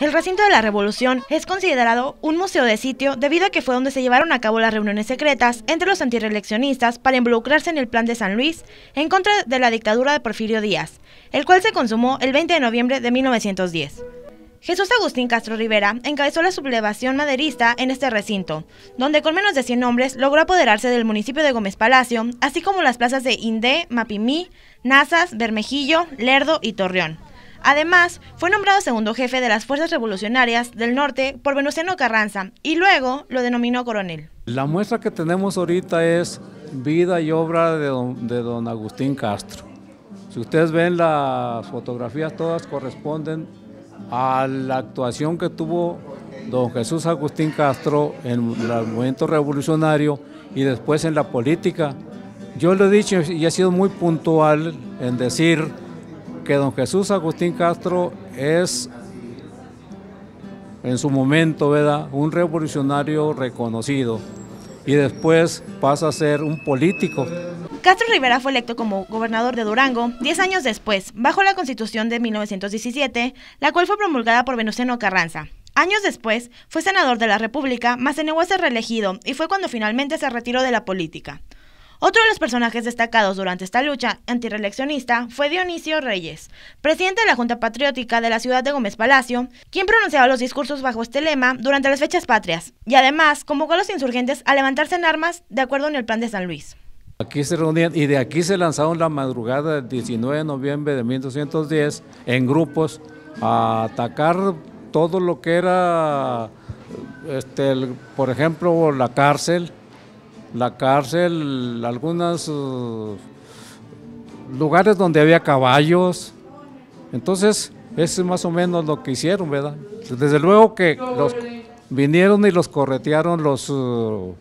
El recinto de la Revolución es considerado un museo de sitio debido a que fue donde se llevaron a cabo las reuniones secretas entre los antireleccionistas para involucrarse en el plan de San Luis en contra de la dictadura de Porfirio Díaz, el cual se consumó el 20 de noviembre de 1910. Jesús Agustín Castro Rivera encabezó la sublevación maderista en este recinto, donde con menos de 100 hombres logró apoderarse del municipio de Gómez Palacio, así como las plazas de Indé, Mapimí, Nazas, Bermejillo, Lerdo y Torreón. Además, fue nombrado segundo jefe de las Fuerzas Revolucionarias del Norte por Venustiano Carranza y luego lo denominó coronel. La muestra que tenemos ahorita es vida y obra de don, Agustín Castro. Si ustedes ven las fotografías, todas corresponden a la actuación que tuvo don Jesús Agustín Castro en el movimiento revolucionario y después en la política. Yo lo he dicho y he sido muy puntual en decir que don Jesús Agustín Castro es en su momento, Un revolucionario reconocido y después pasa a ser un político. Castro Rivera fue electo como gobernador de Durango 10 años después, bajo la constitución de 1917, la cual fue promulgada por Venustiano Carranza. Años después, fue senador de la República, mas se negó a ser reelegido y fue cuando finalmente se retiró de la política. Otro de los personajes destacados durante esta lucha antireleccionista fue Dionisio Reyes, presidente de la Junta Patriótica de la ciudad de Gómez Palacio, quien pronunciaba los discursos bajo este lema durante las fechas patrias y además convocó a los insurgentes a levantarse en armas de acuerdo con el plan de San Luis. Aquí se reunían y de aquí se lanzaron la madrugada del 19 de noviembre de 1210 en grupos a atacar todo lo que era, este, por ejemplo, la cárcel, la cárcel, algunos eh, lugares donde había caballos. Entonces, eso es más o menos lo que hicieron, ¿verdad? Desde luego que los, vinieron y los corretearon los, eh,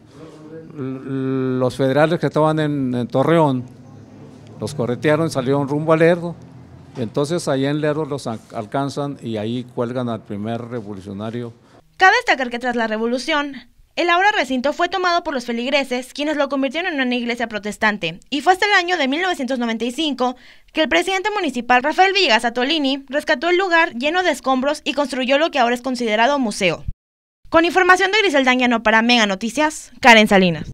los federales que estaban en, Torreón. Los corretearon y salieron rumbo a Lerdo. Entonces, ahí en Lerdo los alcanzan y ahí cuelgan al primer revolucionario. Cabe destacar que tras la revolución, el ahora recinto fue tomado por los feligreses, quienes lo convirtieron en una iglesia protestante, y fue hasta el año de 1995 que el presidente municipal Rafael Villegas Atolini rescató el lugar lleno de escombros y construyó lo que ahora es considerado museo. Con información de Griseldañano no para Mega Noticias, Karen Salinas.